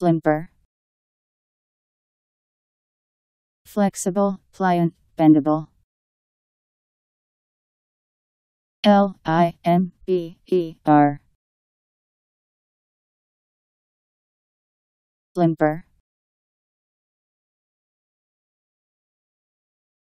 limber flexible, pliant, bendable L-I-M-B-E-R Limper.